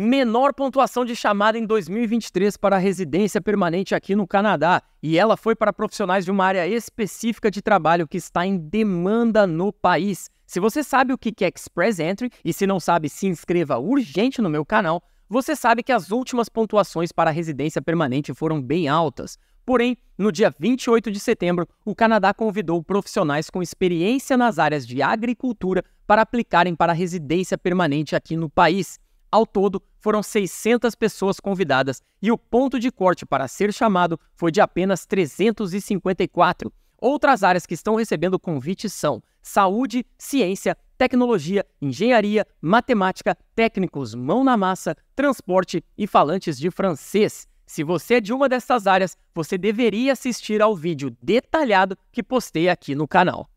menor pontuação de chamada em 2023 para residência permanente aqui no Canadá, e ela foi para profissionais de uma área específica de trabalho que está em demanda no país. Se você sabe o que é Express Entry e se não sabe, se inscreva urgente no meu canal. Você sabe que as últimas pontuações para residência permanente foram bem altas. Porém, no dia 28 de setembro, o Canadá convidou profissionais com experiência nas áreas de agricultura para aplicarem para residência permanente aqui no país. Ao todo, foram 600 pessoas convidadas e o ponto de corte para ser chamado foi de apenas 354. Outras áreas que estão recebendo convites são saúde, ciência, tecnologia, engenharia, matemática, técnicos mão na massa, transporte e falantes de francês. Se você é de uma dessas áreas, você deveria assistir ao vídeo detalhado que postei aqui no canal.